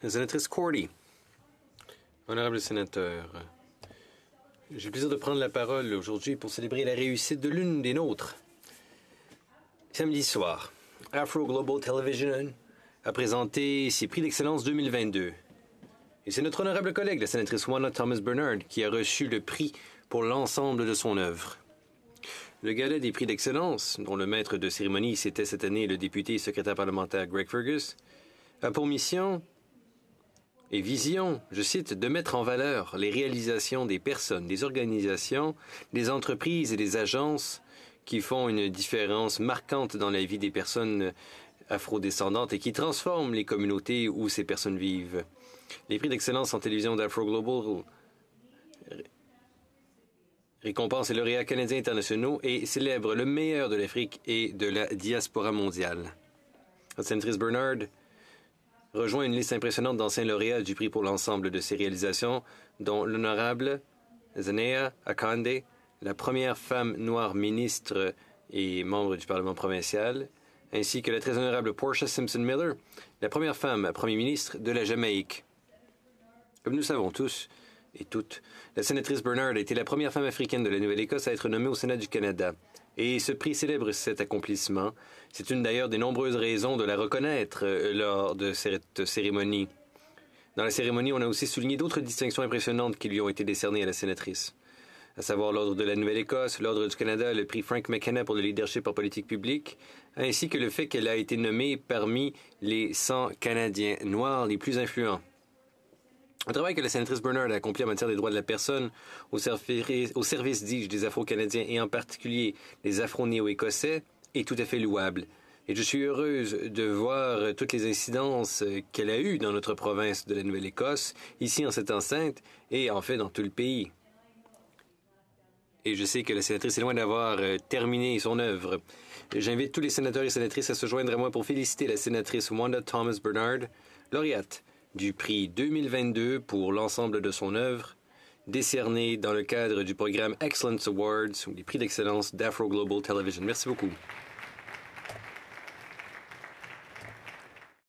La sénatrice Cordy. Honorable sénateur, j'ai le plaisir de prendre la parole aujourd'hui pour célébrer la réussite de l'une des nôtres. Samedi soir, Afro Global Television a présenté ses prix d'excellence 2022. Et c'est notre honorable collègue, la sénatrice Wanda Thomas Bernard, qui a reçu le prix pour l'ensemble de son œuvre. Le galet des prix d'excellence, dont le maître de cérémonie c'était cette année le député et secrétaire parlementaire Greg Fergus, a pour mission et vision, je cite, de mettre en valeur les réalisations des personnes, des organisations, des entreprises et des agences qui font une différence marquante dans la vie des personnes afrodescendantes et qui transforment les communautés où ces personnes vivent. Les prix d'excellence en télévision d'Afro Global récompensent les lauréats canadiens internationaux et célèbrent le meilleur de l'Afrique et de la diaspora mondiale. La Bernard, rejoint une liste impressionnante d'anciens lauréats du prix pour l'ensemble de ses réalisations, dont l'honorable Zanea Akande, la première femme noire ministre et membre du Parlement provincial, ainsi que la très honorable Portia Simpson Miller, la première femme premier ministre de la Jamaïque. Comme nous savons tous, et toutes. La sénatrice Bernard a été la première femme africaine de la Nouvelle-Écosse à être nommée au Sénat du Canada. Et ce prix célèbre cet accomplissement. C'est une d'ailleurs des nombreuses raisons de la reconnaître euh, lors de cette cérémonie. Dans la cérémonie, on a aussi souligné d'autres distinctions impressionnantes qui lui ont été décernées à la sénatrice, à savoir l'Ordre de la Nouvelle-Écosse, l'Ordre du Canada, le prix Frank McKenna pour le leadership en politique publique, ainsi que le fait qu'elle a été nommée parmi les 100 Canadiens noirs les plus influents. Le travail que la sénatrice Bernard a accompli en matière des droits de la personne au service, au dis-je, des Afro-Canadiens et en particulier des Afro-Néo-Écossais est tout à fait louable. Et je suis heureuse de voir toutes les incidences qu'elle a eues dans notre province de la Nouvelle-Écosse, ici en cette enceinte et en fait dans tout le pays. Et je sais que la sénatrice est loin d'avoir euh, terminé son œuvre. J'invite tous les sénateurs et sénatrices à se joindre à moi pour féliciter la sénatrice Wanda Thomas Bernard, lauréate du prix 2022 pour l'ensemble de son œuvre, décerné dans le cadre du programme Excellence Awards, ou les prix d'excellence d'Afro Global Television. Merci beaucoup.